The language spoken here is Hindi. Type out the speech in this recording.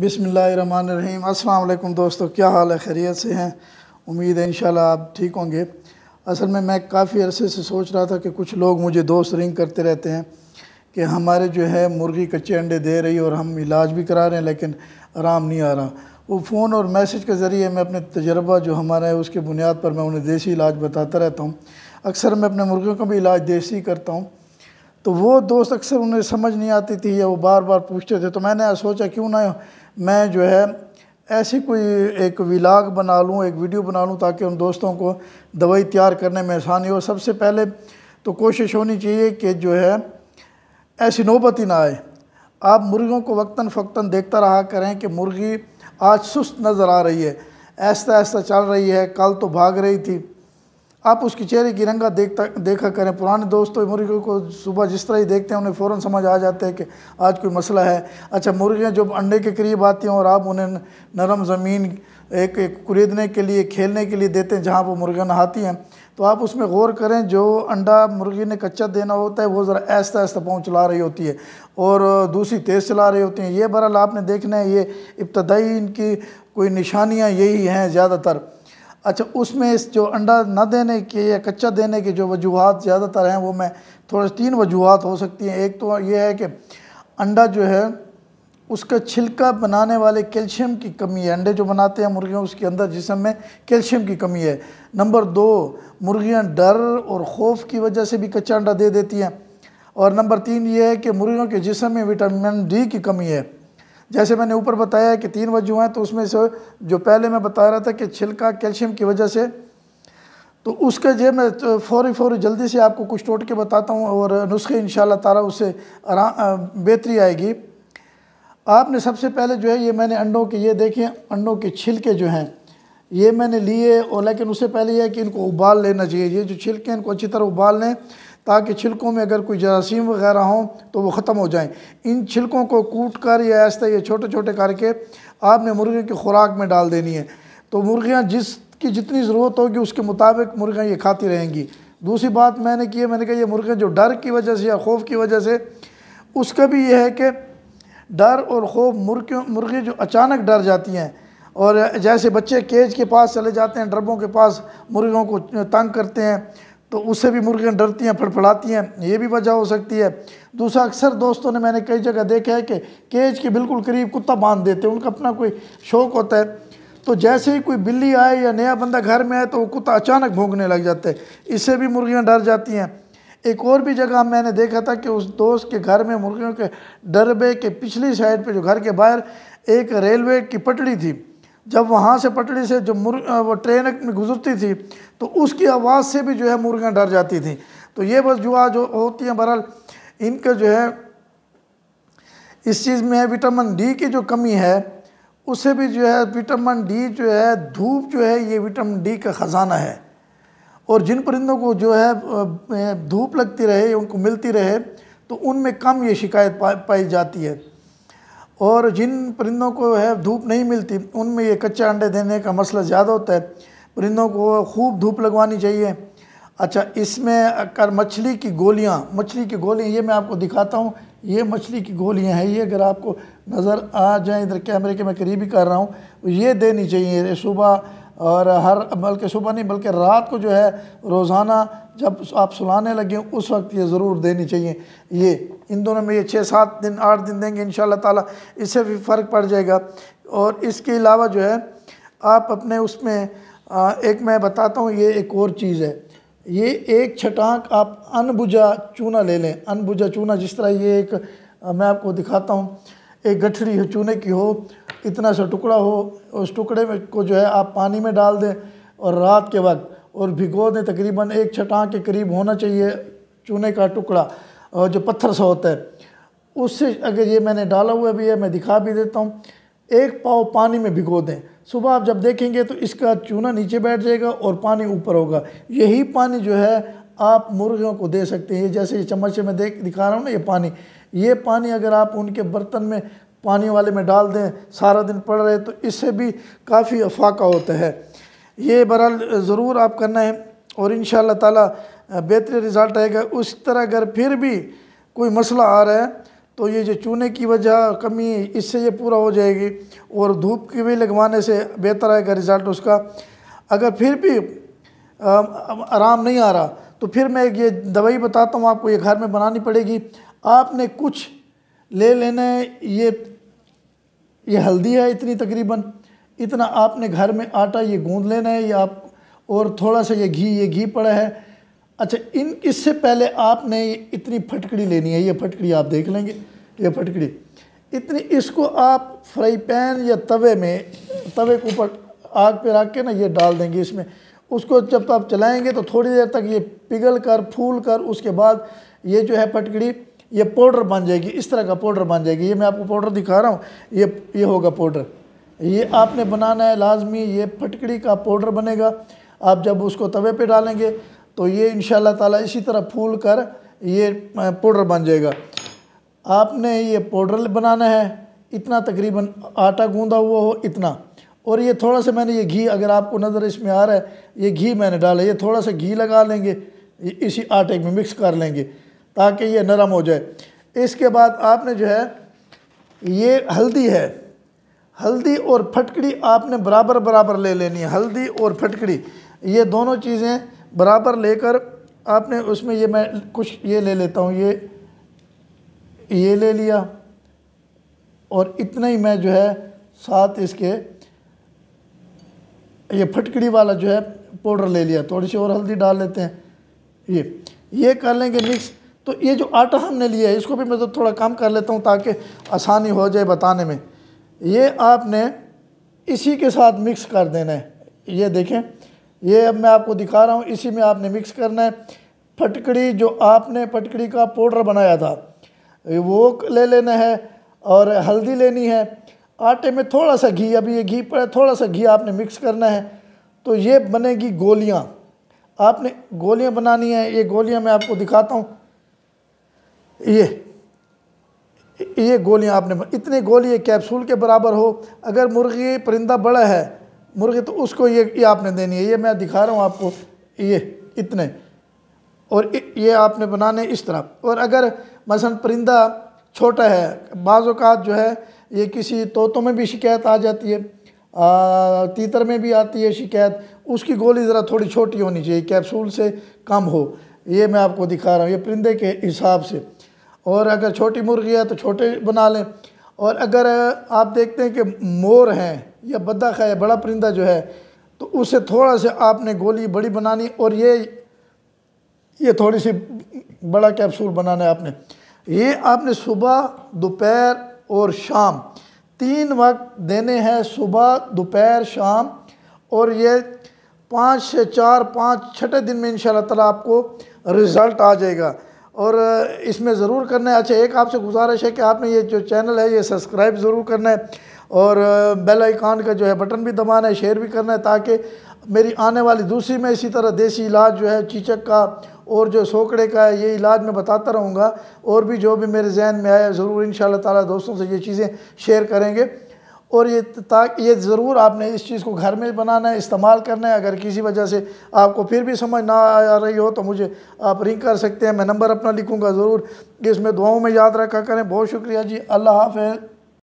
बिसमीम अस्सलाम दोस्तों क्या हाल है खैरियत से हैं उम्मीद है इन आप ठीक होंगे असल में मैं काफ़ी अरसे से सोच रहा था कि कुछ लोग मुझे दोस्त रिंग करते रहते हैं कि हमारे जो है मुर्गी कच्चे अंडे दे रही और हम इलाज भी करा रहे हैं लेकिन आराम नहीं आ रहा वो फ़ोन और मैसेज के ज़रिए मैं अपने तजर्बा जो हमारा है उसके बुनियाद पर मैं उन्हें देसी इलाज बताता रहता हूँ अक्सर मैं अपने मुर्गियों का भी इलाज देसी करता हूँ तो वो दोस्त अक्सर उन्हें समझ नहीं आती थी या वो बार बार पूछते थे तो मैंने सोचा क्यों ना मैं जो है ऐसी कोई एक विलाग बना लूँ एक वीडियो बना लूँ ताकि उन दोस्तों को दवाई तैयार करने में आसानी हो सबसे पहले तो कोशिश होनी चाहिए कि जो है ऐसी नौबत ही ना आए आप मुर्गियों को वक्ता फ़क्ता देखता रहा करें कि मुर्गी आज सुस्त नज़र आ रही है ऐसा ऐसा चल रही है कल तो भाग रही थी आप उसकी चेहरे की रंगा देखता देखा करें पुराने दोस्तों मुर्गियों को सुबह जिस तरह ही देखते हैं उन्हें फ़ौर समझ आ जाता है कि आज कोई मसला है अच्छा मुर्गियाँ जब अंडे के करीब आती हैं और आप उन्हें नरम ज़मीन एक, एक कुरेदने के लिए खेलने के लिए देते हैं जहाँ वो मुर्गियाँ नहाती हैं तो आप उसमें गौर करें जो अंडा मुर्गी ने कच्चा देना होता है वो ज़रा ऐसा ऐसा पाँव चला रही होती है और दूसरी तेज़ चला रही होती हैं ये बहरहाल आपने देखना है ये इब्तदाई इनकी कोई निशानियाँ यही हैं ज़्यादातर अच्छा उसमें इस जो अंडा न देने के या कच्चा देने के जो वजूहत ज़्यादातर हैं वो मैं थोड़े तीन वजूहत हो सकती हैं एक तो ये है कि अंडा जो है उसका छिलका बनाने वाले कैल्शियम की कमी है अंडे जो बनाते हैं मुर्गियों उसके अंदर जिसम में कैल्शियम की कमी है नंबर दो मुर्गियाँ डर और खौफ की वजह से भी कच्चा अंडा दे देती हैं और नंबर तीन ये है कि मुर्गियों के जिसम में विटामिन डी की कमी है जैसे मैंने ऊपर बताया कि तीन वजूह हैं तो उसमें से जो पहले मैं बता रहा था कि छिलका कैल्शियम की वजह से तो उसके जे मैं तो फौरी फौरी जल्दी से आपको कुछ टोट के बताता हूँ और नुस्खे इन तारा उससे आराम बेहतरी आएगी आपने सबसे पहले जो है ये मैंने अंडों के ये देखें अंडों के छिलके जो हैं ये मैंने लिए और लेकिन उससे पहले यह है कि इनको उबाल लेना चाहिए ये जो छिलके हैं इनको अच्छी तरह उबाल लें ताकि छिलकों में अगर कोई जरासीम वगैरह हों तो वो ख़त्म हो जाएं इन छिलकों को कूट कर या ऐसा ये छोटे छोटे करके आपने मुर्गे की खुराक में डाल देनी है तो मुर्गियाँ जिसकी जितनी ज़रूरत होगी उसके मुताबिक मुर्गियाँ ये खाती रहेंगी दूसरी बात मैंने की है मैंने कहा ये मुर्गियाँ जो डर की वजह से या खौफ की वजह से उसका भी यह है कि डर और खौफ मुर्गियों मुर्गी जो अचानक डर जाती हैं और जैसे बच्चे केज के पास चले जाते हैं डरबों के पास मुर्गियों को तंग करते हैं तो उससे भी मुर्गियाँ डरती हैं फड़फड़ाती हैं ये भी वजह हो सकती है दूसरा अक्सर दोस्तों ने मैंने कई जगह देखा है कि केज के बिल्कुल करीब कुत्ता बांध देते हैं उनका अपना कोई शौक होता है तो जैसे ही कोई बिल्ली आए या नया बंदा घर में आए तो वो कुत्ता अचानक भोंगने लग जाता है इससे भी मुर्गियाँ डर जाती हैं एक और भी जगह मैंने देखा था कि उस दोस्त के घर में मुर्गियों के डरबे के पिछली साइड पर जो घर के बाहर एक रेलवे की पटड़ी थी जब वहाँ से पटड़ी से जो मुर् वो ट्रेन गुजरती थी तो उसकी आवाज़ से भी जो है मुर्गियाँ डर जाती थी तो ये बस जुआ जो होती हैं बहरहाल इनका जो है इस चीज़ में विटामिन डी की जो कमी है उसे भी जो है विटामिन डी जो है धूप जो है ये विटामिन डी का ख़जाना है और जिन परिंदों को जो है धूप लगती रहे उनको मिलती रहे तो उनमें कम ये शिकायत पा, पाई जाती है और जिन परिंदों को है धूप नहीं मिलती उनमें ये कच्चे अंडे देने का मसला ज़्यादा होता है परिंदों को खूब धूप लगवानी चाहिए अच्छा इसमें अगर मछली की गोलियाँ मछली की गोलियाँ ये मैं आपको दिखाता हूँ ये मछली की गोलियाँ हैं ये अगर आपको नज़र आ जाए इधर कैमरे के मैं करीबी कर रहा हूँ तो ये देनी चाहिए सुबह और हर बल्कि सुबह नहीं बल्कि रात को जो है रोज़ाना जब आप सुलाने लगे उस वक्त ये ज़रूर देनी चाहिए ये इन दोनों में ये छः सात दिन आठ दिन देंगे इन ताला इससे भी फ़र्क पड़ जाएगा और इसके अलावा जो है आप अपने उसमें एक मैं बताता हूँ ये एक और चीज़ है ये एक छटाक आप अनबुझा चूना ले लें अनबुझा चूना जिस तरह ये एक मैं आपको दिखाता हूँ एक गठड़ी हो चूने की हो इतना सा टुकड़ा हो उस टुकड़े में को जो है आप पानी में डाल दें और रात के वक्त और भिगो दें तकरीबन एक छटाँ के करीब होना चाहिए चूने का टुकड़ा और जो पत्थर सा होता है उससे अगर ये मैंने डाला हुआ भी है मैं दिखा भी देता हूँ एक पाव पानी में भिगो दें सुबह आप जब देखेंगे तो इसका चूना नीचे बैठ जाएगा और पानी ऊपर होगा यही पानी जो है आप मुर्गियों को दे सकते हैं जैसे ये चम्मच में देख दिखा रहा हूँ ना ये पानी ये पानी अगर आप उनके बर्तन में पानी वाले में डाल दें सारा दिन पड़ रहे तो इससे भी काफ़ी अफाका होता है ये बहरहाल ज़रूर आप करना है और इन ताला बेहतरीन रिज़ल्ट आएगा उस तरह अगर फिर भी कोई मसला आ रहा है तो ये जो चूने की वजह कमी इससे ये पूरा हो जाएगी और धूप की भी लगवाने से बेहतर आएगा रिज़ल्ट उसका अगर फिर भी आराम नहीं आ रहा तो फिर मैं ये दवाई बताता हूँ आपको ये घर में बनानी पड़ेगी आपने कुछ ले लेना है ये ये हल्दी है इतनी तकरीबन इतना आपने घर में आटा ये गूंद लेना है ये आप और थोड़ा सा ये घी ये घी पड़ा है अच्छा इन इससे पहले आपने इतनी फटकड़ी लेनी है ये फटकड़ी आप देख लेंगे ये फटकड़ी इतनी इसको आप फ्राई पैन या तवे में तवे के ऊपर आग पे रख के ना ये डाल देंगे इसमें उसको जब आप चलाएंगे तो थोड़ी देर तक ये पिघल कर फूल कर उसके बाद ये जो है पटकड़ी ये पाउडर बन जाएगी इस तरह का पाउडर बन जाएगी ये मैं आपको पाउडर दिखा रहा हूँ ये ये होगा पाउडर ये आपने बनाना है लाजमी ये फटकड़ी का पाउडर बनेगा आप जब उसको तवे पे डालेंगे तो ये इन ताला इसी तरह फूल कर ये पाउडर बन जाएगा आपने ये पाउडर बनाना है इतना तकरीबन आटा गूँधा हुआ हो इतना और ये थोड़ा सा मैंने ये घी अगर आपको नज़र इसमें आ रहा है ये घी मैंने डाला ये थोड़ा सा घी लगा लेंगे इसी आटे में मिक्स कर लेंगे ताकि ये नरम हो जाए इसके बाद आपने जो है ये हल्दी है हल्दी और फटकड़ी आपने बराबर बराबर ले लेनी है हल्दी और फटकड़ी ये दोनों चीज़ें बराबर लेकर आपने उसमें ये मैं कुछ ये ले लेता हूँ ये ये ले लिया और इतना ही मैं जो है साथ इसके ये फटकड़ी वाला जो है पाउडर ले लिया थोड़ी सी और हल्दी डाल लेते हैं ये ये कर लेंगे मिक्स तो ये जो आटा हमने लिया है इसको भी मैं तो थोड़ा कम कर लेता हूँ ताकि आसानी हो जाए बताने में ये आपने इसी के साथ मिक्स कर देना है ये देखें ये अब मैं आपको दिखा रहा हूँ इसी में आपने मिक्स करना है फटकड़ी जो आपने फटकड़ी का पाउडर बनाया था वो ले लेना है और हल्दी लेनी है आटे में थोड़ा सा घी अभी ये घी पर थोड़ा सा घी आपने मिक्स करना है तो ये बनेगी गोलियाँ आपने गोलियाँ बनानी है ये गोलियाँ मैं आपको दिखाता हूँ ये ये गोलियाँ आपने इतने गोली ये कैप्सूल के बराबर हो अगर मुर्गी परिंदा बड़ा है मुर्गी तो उसको ये ये आपने देनी है ये मैं दिखा रहा हूँ आपको ये इतने और ये आपने बनाने इस तरह और अगर मसलन परिंदा छोटा है बाज़ात जो है ये किसी तोतों में भी शिकायत आ जाती है आ, तीतर में भी आती है शिकायत उसकी गोली ज़रा थोड़ी छोटी होनी चाहिए कैप्सूल से कम हो ये मैं आपको दिखा रहा हूँ ये परिंदे के हिसाब से और अगर छोटी मुर्गी है तो छोटे बना लें और अगर आप देखते हैं कि मोर हैं या बदख है बड़ा परिंदा जो है तो उसे थोड़ा सा आपने गोली बड़ी बनानी और ये ये थोड़ी सी बड़ा कैप्सूल बनाना है आपने ये आपने सुबह दोपहर और शाम तीन वक्त देने हैं सुबह दोपहर शाम और ये पाँच से चार पाँच छठे दिन में इन ताला आपको रिज़ल्ट आ जाएगा और इसमें ज़रूर करना है अच्छा एक आपसे गुजारिश है कि आपने ये जो चैनल है ये सब्सक्राइब ज़रूर करना है और बेल आइकान का जो है बटन भी दबाना है शेयर भी करना है ताकि मेरी आने वाली दूसरी में इसी तरह देसी इलाज जो है चीचक का और जो सोकड़े का है ये इलाज मैं बताता रहूँगा और भी जो भी मेरे जहन में आया ज़रूर इन ताला दोस्तों से ये चीज़ें शेयर करेंगे और ये ताकि ये ज़रूर आपने इस चीज़ को घर में बनाना है इस्तेमाल करना है अगर किसी वजह से आपको फिर भी समझ ना आ रही हो तो मुझे आप रिंग कर सकते हैं मैं नंबर अपना लिखूँगा ज़रूर इसमें दुआओं में याद रखा करें बहुत शुक्रिया जी अल्लाह हाफ